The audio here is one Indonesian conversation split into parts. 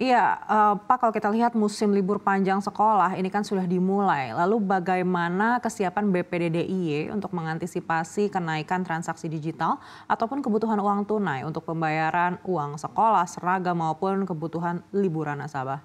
Iya, uh, Pak kalau kita lihat musim libur panjang sekolah ini kan sudah dimulai. Lalu bagaimana kesiapan BPDDI untuk mengantisipasi kenaikan transaksi digital ataupun kebutuhan uang tunai untuk pembayaran uang sekolah, seragam maupun kebutuhan liburan nasabah?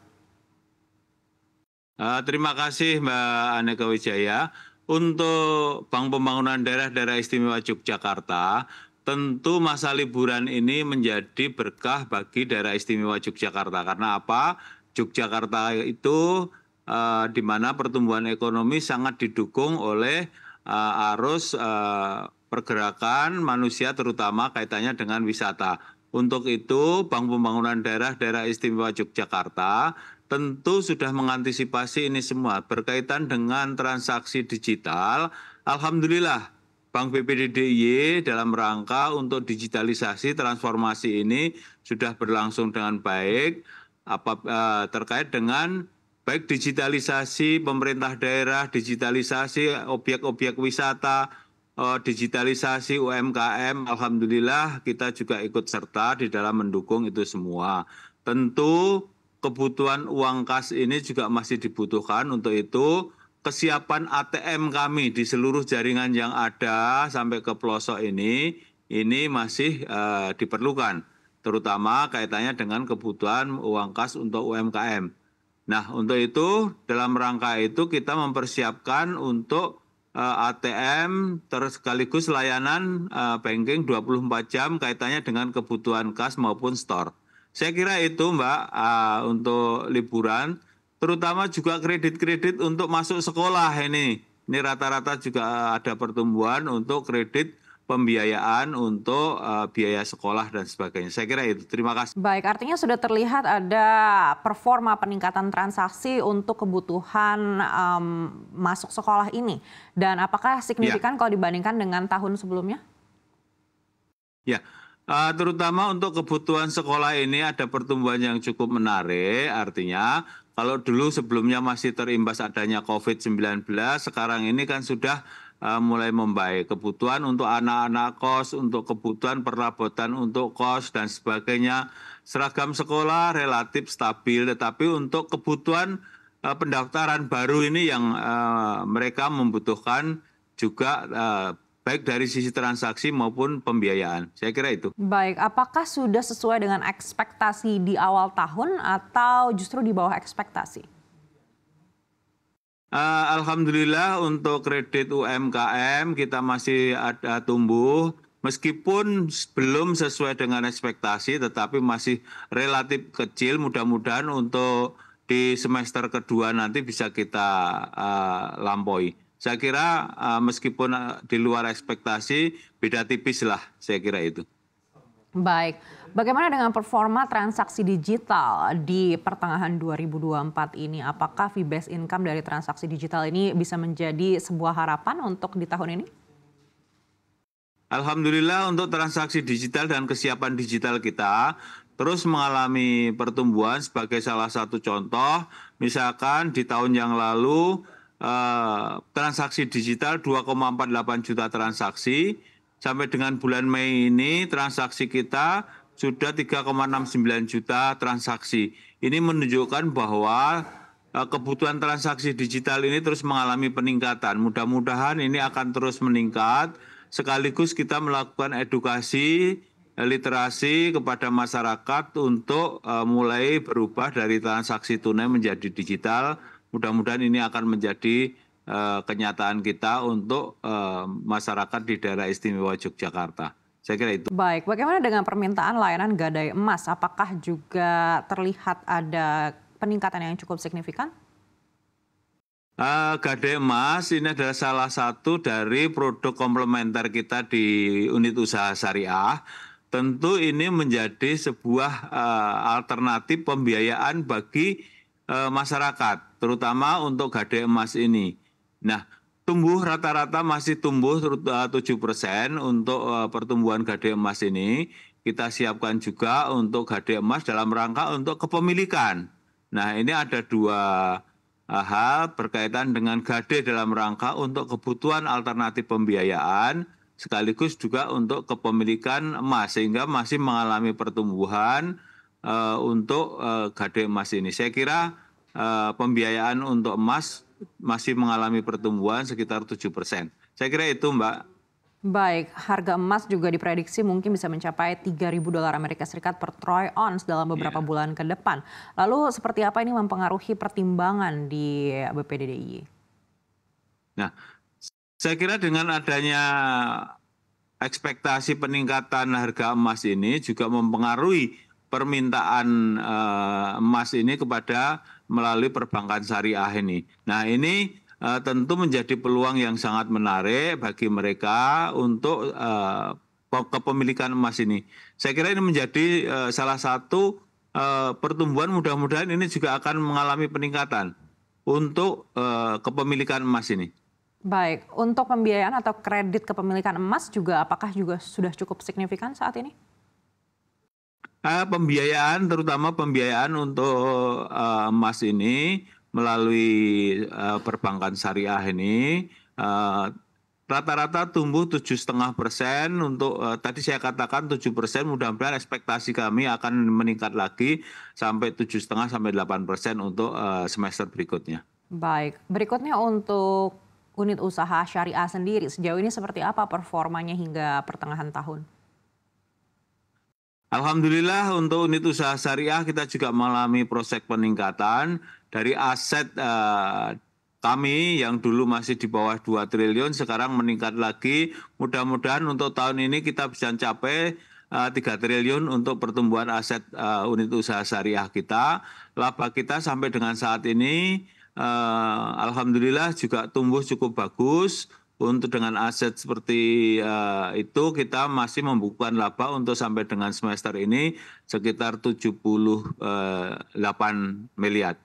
Uh, terima kasih Mbak Aneka Wijaya. Untuk Bank Pembangunan Daerah-Daerah Istimewa Yogyakarta, tentu masa liburan ini menjadi berkah bagi daerah istimewa Yogyakarta. Karena apa? Yogyakarta itu uh, di mana pertumbuhan ekonomi sangat didukung oleh uh, arus uh, pergerakan manusia terutama kaitannya dengan wisata. Untuk itu, Bank Pembangunan Daerah-Daerah Istimewa Yogyakarta tentu sudah mengantisipasi ini semua berkaitan dengan transaksi digital. Alhamdulillah Bank BPDDY dalam rangka untuk digitalisasi transformasi ini sudah berlangsung dengan baik apa, eh, terkait dengan baik digitalisasi pemerintah daerah, digitalisasi obyek-obyek wisata, eh, digitalisasi UMKM. Alhamdulillah kita juga ikut serta di dalam mendukung itu semua. Tentu kebutuhan uang kas ini juga masih dibutuhkan untuk itu kesiapan ATM kami di seluruh jaringan yang ada sampai ke pelosok ini, ini masih uh, diperlukan, terutama kaitannya dengan kebutuhan uang kas untuk UMKM. Nah, untuk itu dalam rangka itu kita mempersiapkan untuk uh, eh, ATM terus sekaligus layanan uh, banking 24 jam kaitannya dengan kebutuhan kas maupun store. Saya kira itu Mbak uh, untuk liburan terutama juga kredit-kredit untuk masuk sekolah ini. Ini rata-rata juga eh, ada pertumbuhan untuk kredit pembiayaan untuk uh, biaya sekolah dan sebagainya. Saya kira itu. Terima kasih. Baik, artinya sudah terlihat ada performa peningkatan transaksi untuk kebutuhan um, masuk sekolah ini. Dan apakah ya. signifikan ya. kalau dibandingkan dengan tahun sebelumnya? Ya, uh, terutama untuk kebutuhan sekolah ini ada pertumbuhan yang cukup menarik. Artinya kalau dulu sebelumnya masih terimbas adanya COVID-19, sekarang ini kan sudah uh, mulai membaik. Kebutuhan untuk anak-anak kos, untuk kebutuhan perabotan untuk kos dan sebagainya. Seragam sekolah relatif stabil, tetapi untuk kebutuhan uh, pendaftaran baru ini yang uh, mereka membutuhkan juga uh, baik dari sisi transaksi maupun pembiayaan. Saya kira itu. Baik, apakah sudah sesuai dengan ekspektasi di awal tahun atau justru di bawah ekspektasi? Uh, Alhamdulillah untuk kredit UMKM kita masih ada tumbuh meskipun belum sesuai dengan ekspektasi tetapi masih relatif kecil mudah-mudahan untuk di semester kedua nanti bisa kita uh, lampaui saya kira uh, meskipun uh, di luar ekspektasi, beda tipis lah saya kira itu. Baik, bagaimana dengan performa transaksi digital di pertengahan 2024 ini? Apakah fee based income dari transaksi digital ini bisa menjadi sebuah harapan untuk di tahun ini? Alhamdulillah untuk transaksi digital dan kesiapan digital kita terus mengalami pertumbuhan sebagai salah satu contoh misalkan di tahun yang lalu Eh, transaksi digital 2,48 juta transaksi. Sampai dengan bulan Mei ini transaksi kita sudah 3,69 juta transaksi. Ini menunjukkan bahwa eh, kebutuhan transaksi digital ini terus mengalami peningkatan. Mudah-mudahan ini akan terus meningkat sekaligus kita melakukan edukasi eh, literasi kepada masyarakat untuk mulai berubah dari transaksi tunai menjadi digital mudah-mudahan ini akan menjadi uh, kenyataan kita untuk uh, masyarakat di daerah istimewa Yogyakarta. Saya kira itu. Baik, bagaimana dengan permintaan layanan gadai emas? Apakah juga terlihat ada peningkatan yang cukup signifikan? Uh, gadai emas ini adalah salah satu dari produk komplementer kita di unit usaha syariah. Tentu ini menjadi sebuah uh, alternatif pembiayaan bagi e, masyarakat, terutama untuk gade emas ini. Nah, tumbuh rata-rata masih tumbuh 7% eh, untuk e, pertumbuhan gade emas ini. Kita siapkan juga untuk gade emas dalam rangka untuk kepemilikan. Nah, ini ada dua hal berkaitan dengan gade dalam rangka untuk kebutuhan alternatif pembiayaan sekaligus juga untuk kepemilikan emas sehingga masih mengalami pertumbuhan Eh, untuk eh, gade emas ini. Saya kira eh, pembiayaan untuk emas masih mengalami pertumbuhan sekitar 7 persen. Saya kira itu Mbak. Baik, harga emas juga diprediksi mungkin bisa mencapai 3.000 dolar Amerika Serikat per troy ounce dalam beberapa yeah. bulan ke depan. Lalu seperti apa ini mempengaruhi pertimbangan di BPDDI? Nah, saya kira dengan adanya ekspektasi peningkatan harga emas ini juga mempengaruhi permintaan eh, emas ini kepada melalui perbankan syariah ini. Nah, ini eh, tentu menjadi peluang yang sangat menarik bagi mereka untuk eh, kepemilikan emas ini. Saya kira ini menjadi salah satu pertumbuhan mudah-mudahan ini juga akan mengalami peningkatan untuk kepemilikan emas ini. Baik, untuk pembiayaan atau kredit kepemilikan emas juga apakah juga sudah cukup signifikan saat ini? Eh, pembiayaan terutama pembiayaan untuk eh, emas ini melalui eh, perbankan syariah ini rata-rata tumbuh tujuh setengah persen untuk uh, tadi saya katakan tujuh persen mudah-mudahan ekspektasi kami akan meningkat lagi sampai tujuh setengah sampai delapan persen untuk uh, semester berikutnya. Baik, berikutnya untuk unit usaha syariah sendiri sejauh ini seperti apa performanya hingga pertengahan tahun? Alhamdulillah untuk unit usaha syariah kita juga mengalami proses peningkatan dari aset uh, kami yang dulu masih di bawah 2 triliun sekarang meningkat lagi. Mudah-mudahan untuk tahun ini kita bisa capai uh, eh, 3 triliun untuk pertumbuhan aset uh, unit usaha syariah kita. Laba kita sampai dengan saat ini uh, alhamdulillah juga tumbuh cukup bagus untuk dengan aset seperti uh, itu kita masih membuka laba untuk sampai dengan semester ini sekitar 78 eh, miliar.